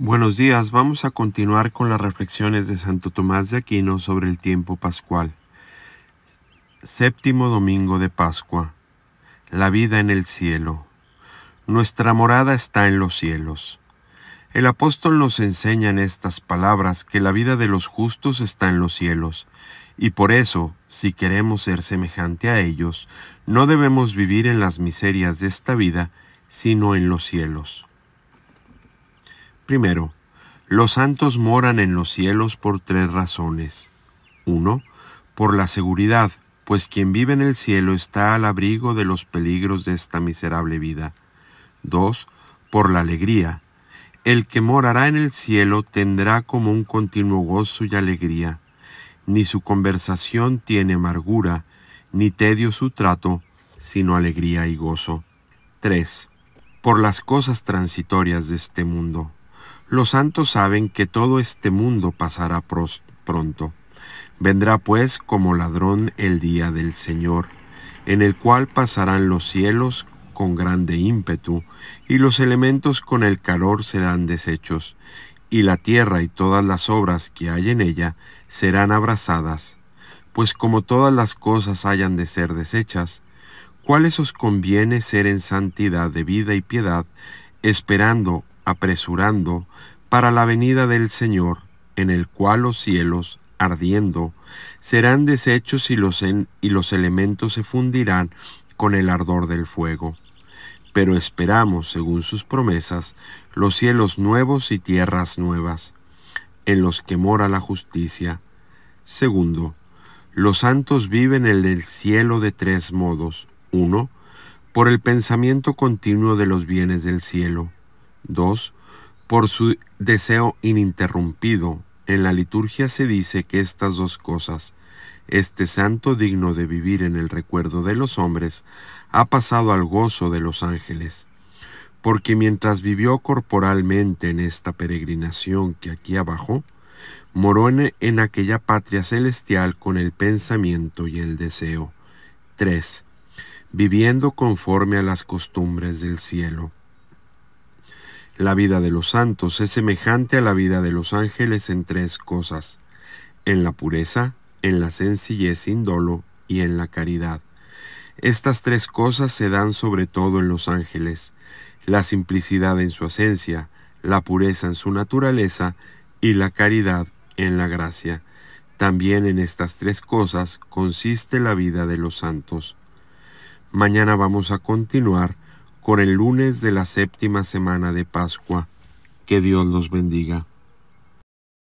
Buenos días, vamos a continuar con las reflexiones de Santo Tomás de Aquino sobre el tiempo pascual. Séptimo domingo de Pascua. La vida en el cielo. Nuestra morada está en los cielos. El apóstol nos enseña en estas palabras que la vida de los justos está en los cielos, y por eso, si queremos ser semejante a ellos, no debemos vivir en las miserias de esta vida, sino en los cielos. Primero, los santos moran en los cielos por tres razones. Uno, por la seguridad, pues quien vive en el cielo está al abrigo de los peligros de esta miserable vida. 2. Por la alegría. El que morará en el cielo tendrá como un continuo gozo y alegría. Ni su conversación tiene amargura, ni tedio su trato, sino alegría y gozo. 3. Por las cosas transitorias de este mundo. Los santos saben que todo este mundo pasará pronto. Vendrá pues como ladrón el día del Señor, en el cual pasarán los cielos con grande ímpetu, y los elementos con el calor serán deshechos, y la tierra y todas las obras que hay en ella serán abrazadas. Pues como todas las cosas hayan de ser deshechas, ¿cuáles os conviene ser en santidad de vida y piedad, esperando apresurando para la venida del Señor, en el cual los cielos, ardiendo, serán deshechos y los, y los elementos se fundirán con el ardor del fuego. Pero esperamos, según sus promesas, los cielos nuevos y tierras nuevas, en los que mora la justicia. Segundo, los santos viven en el cielo de tres modos. Uno, por el pensamiento continuo de los bienes del cielo. 2. Por su deseo ininterrumpido, en la liturgia se dice que estas dos cosas, este santo digno de vivir en el recuerdo de los hombres, ha pasado al gozo de los ángeles. Porque mientras vivió corporalmente en esta peregrinación que aquí abajo, moró en, aquella patria celestial con el pensamiento y el deseo. 3. Viviendo conforme a las costumbres del cielo la vida de los santos es semejante a la vida de los ángeles en tres cosas, en la pureza, en la sencillez sin dolo y en la caridad. Estas tres cosas se dan sobre todo en los ángeles, la simplicidad en su esencia, la pureza en su naturaleza y la caridad en la gracia. También en estas tres cosas consiste la vida de los santos. Mañana vamos a continuar con el lunes de la séptima semana de Pascua. Que Dios los bendiga.